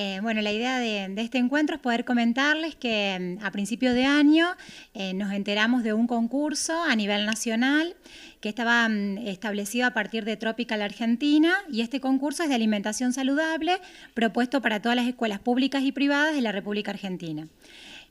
Eh, bueno, la idea de, este encuentro es poder comentarles que mm, a principios de año eh, nos enteramos de un concurso a nivel nacional que estaba mm, establecido a partir de Tropical Argentina y este concurso es de alimentación saludable propuesto para todas las escuelas públicas y privadas de la República Argentina.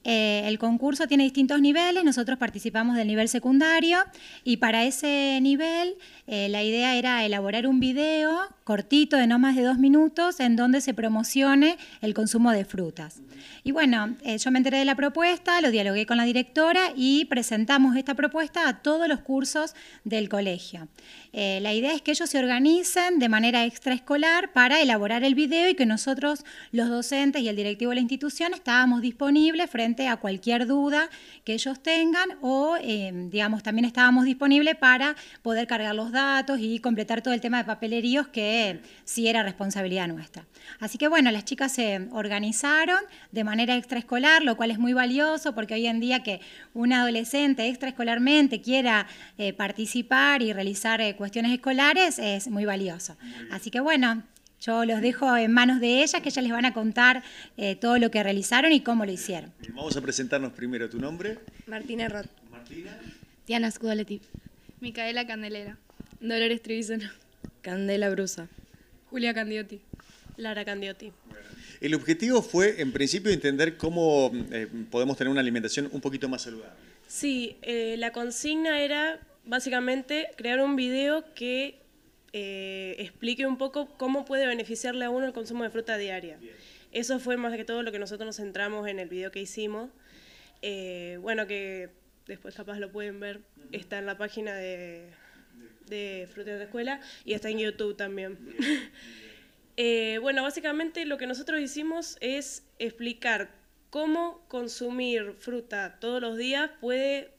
Eh, el concurso tiene distintos niveles, nosotros participamos del nivel secundario y para ese nivel eh, la idea era elaborar un video cortito de no más de dos minutos en donde se promocione el consumo de frutas. Y bueno, eh, yo me enteré de la propuesta, lo dialogué con la directora y presentamos esta propuesta a todos los cursos del colegio. la idea es que ellos se organicen de manera extraescolar para elaborar el video y que nosotros, los docentes y el directivo de la institución, estábamos disponibles frente a cualquier duda que ellos tengan o, em, digamos, también estábamos disponibles para poder cargar los datos y completar todo el tema de papeleríos que sí era responsabilidad nuestra. Así que bueno, las chicas se organizaron de manera extraescolar, lo cual es muy valioso porque hoy en día que un adolescente extraescolarmente quiera eh, participar y realizar eh, cuestiones escolares es muy valioso. Así que bueno, yo los dejo en manos de ellas, que ellas les van a contar eh, todo lo que realizaron y cómo lo hicieron. Vamos a presentarnos primero. ¿Tu nombre? Martina Roth. Martina. Diana Scudoletti. Micaela Candelera. Dolores Triviseno. Candela Brusa. Julia Candiotti. Lara Candiotti. El objetivo fue, en principio, entender cómo eh, podemos tener una alimentación un poquito más saludable. Sí, eh, la consigna era básicamente crear un video que eh, explique un poco cómo puede beneficiarle a uno el consumo de fruta diaria. Eso fue más que todo lo que nosotros nos centramos en el video que hicimos. Eh, bueno, que después capaz lo pueden ver, está en la página de, Frutas de Escuela y está en YouTube también. Eh, bueno, básicamente lo que nosotros hicimos es explicar cómo consumir fruta todos los días puede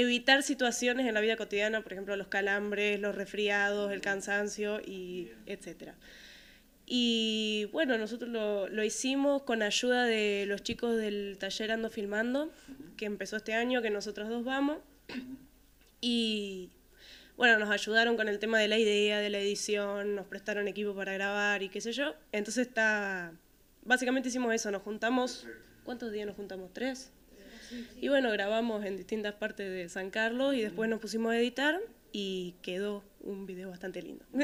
evitar situaciones en la vida cotidiana, por ejemplo, los calambres, los resfriados, el cansancio, y etc. Y bueno, nosotros lo, lo, hicimos con ayuda de los chicos del taller Ando Filmando, que empezó este año, que nosotros dos vamos. Y bueno, nos ayudaron con el tema de la idea, de la edición, nos prestaron equipo para grabar y qué sé yo. Entonces está, básicamente hicimos eso, nos juntamos, ¿cuántos días nos juntamos? ¿Tres? Y bueno, grabamos en distintas partes de San Carlos y después nos pusimos a editar y quedó un video bastante lindo.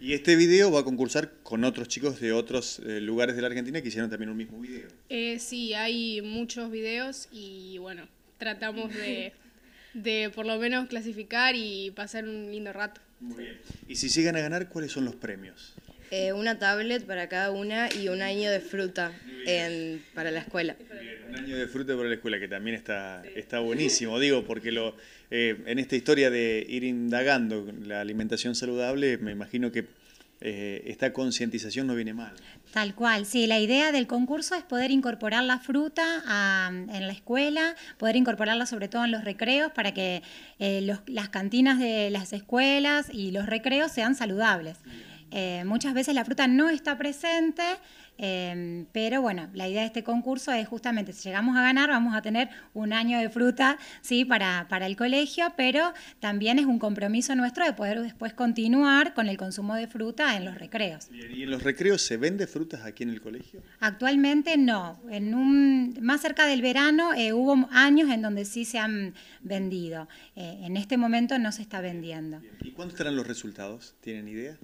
y este video va a concursar con otros chicos de otros eh, lugares de la Argentina que hicieron también un mismo video. Eh, sí, hay muchos videos y bueno, tratamos de, por lo menos clasificar y pasar un lindo rato. Muy bien. Y si llegan a ganar, ¿cuáles son los premios? Eh, una tablet para cada una y un año de fruta para la escuela. Un año de fruta por la escuela, que también está, está buenísimo, digo, porque lo, eh, en esta historia de ir indagando la alimentación saludable, me imagino que eh, esta concientización no viene mal. Tal cual, sí, la idea del concurso es poder incorporar la fruta en la escuela, poder incorporarla sobre todo en los recreos para que eh, las cantinas de las escuelas y los recreos sean saludables. Eh, muchas veces la fruta no está presente, em, pero bueno, la idea de este concurso es justamente, si llegamos a ganar, vamos a tener un año de fruta ¿sí? para, para el colegio, pero también es un compromiso nuestro de poder después continuar con el consumo de fruta en los recreos. ¿Y en los recreos se vende frutas aquí en el colegio? Actualmente no. En un, más cerca del verano eh, hubo años en donde sí se han vendido. Eh, en este momento no se está vendiendo. ¿Y cuándo estarán los resultados? ¿Tienen idea?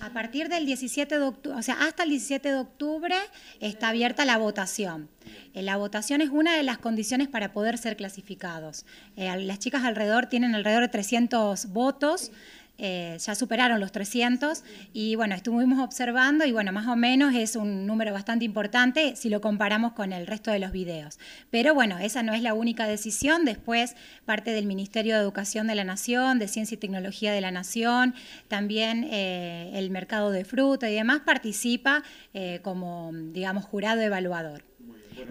A partir del 17 de octubre, o sea, hasta el 17 de octubre está abierta la votación. Eh, la votación es una de las condiciones para poder ser clasificados. Eh, las chicas alrededor tienen alrededor de 300 votos. Eh, ya superaron los 300 y bueno, estuvimos observando y bueno, más o menos es un número bastante importante si lo comparamos con el resto de los videos. Pero bueno, esa no es la única decisión, después parte del Ministerio de Educación de la Nación, de Ciencia y Tecnología de la Nación, también eh, el mercado de fruta y demás participa eh, como, digamos, jurado evaluador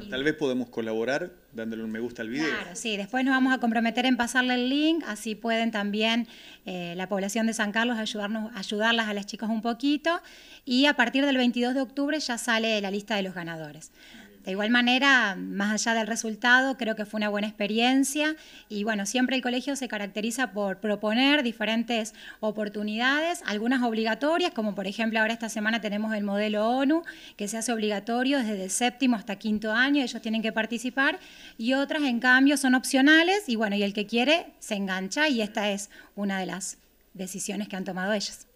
tal vez podemos colaborar dándole un me gusta al video. Claro, sí, después nos vamos a comprometer en pasarle el link, así pueden también eh, la población de San Carlos ayudarnos, ayudarlas a las chicas un poquito. Y a partir del 22 de octubre ya sale la lista de los ganadores. De igual manera, más allá del resultado, creo que fue una buena experiencia y bueno, siempre el colegio se caracteriza por proponer diferentes oportunidades, algunas obligatorias, como por ejemplo ahora esta semana tenemos el modelo ONU, que se hace obligatorio desde el séptimo hasta quinto año, ellos tienen que participar, y otras en cambio son opcionales y bueno, y el que quiere se engancha y esta es una de las decisiones que han tomado ellos.